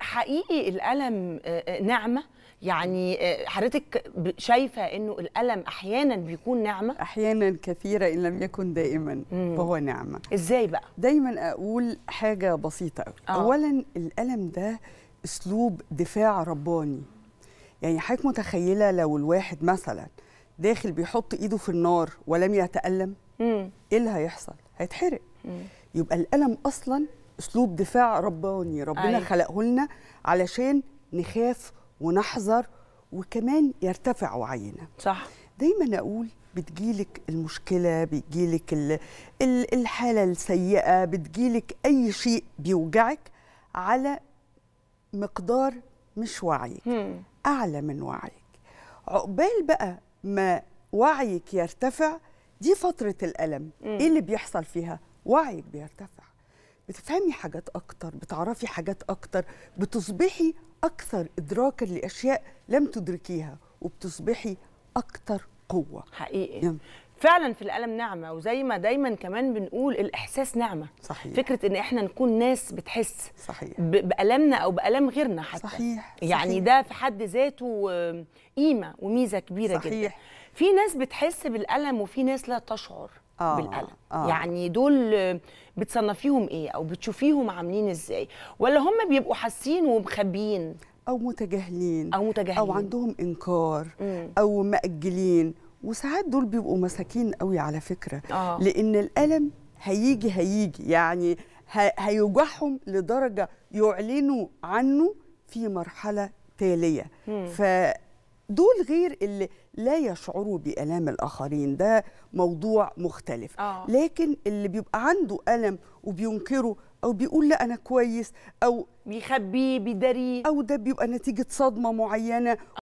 حقيقي الألم آه، آه، نعمة يعني آه، حضرتك شايفة أنه الألم أحيانا بيكون نعمة؟ أحيانا كثيرة إن لم يكن دائما مم. فهو نعمة إزاي بقى؟ دايما أقول حاجة بسيطة آه. أولا الألم ده أسلوب دفاع رباني يعني حضرتك متخيلة لو الواحد مثلا داخل بيحط إيده في النار ولم يتألم مم. إيه اللي هيحصل؟ هيتحرق مم. يبقى الألم أصلا اسلوب دفاع رباني ربنا أيوة. خلقه لنا علشان نخاف ونحذر وكمان يرتفع وعينا صح دايما اقول بتجيلك المشكله بتجيلك ال ال الحاله السيئه بتجيلك اي شيء بيوجعك على مقدار مش وعيك هم. اعلى من وعيك عقبال بقى ما وعيك يرتفع دي فتره الالم مم. ايه اللي بيحصل فيها وعيك بيرتفع بتفهمي حاجات اكتر بتعرفي حاجات اكتر بتصبحي اكثر ادراكا لاشياء لم تدركيها وبتصبحي اكثر قوه حقيقي يعني. فعلا في الالم نعمه وزي ما دايما كمان بنقول الاحساس نعمه صحيح فكره ان احنا نكون ناس بتحس صحيح بالامنا او بالام غيرنا حتى صحيح يعني صحيح. ده في حد ذاته قيمه وميزه كبيره صحيح. جدا في ناس بتحس بالالم وفي ناس لا تشعر آه بالالم آه. يعني دول بتصنفيهم ايه او بتشوفيهم عاملين ازاي ولا هم بيبقوا حاسين ومخبيين او متجاهلين او متجاهلين او عندهم انكار مم. او ماجلين وساعات دول بيبقوا مساكين قوي على فكره آه. لان الالم هيجي هيجي يعني هيوجعهم لدرجه يعلنوا عنه في مرحله تاليه مم. فدول غير اللي لا يشعروا بالام الاخرين ده موضوع مختلف آه. لكن اللي بيبقى عنده الم وبينكره او بيقول لا انا كويس او بيخبيه بيداريه او ده بيبقى نتيجه صدمه معينه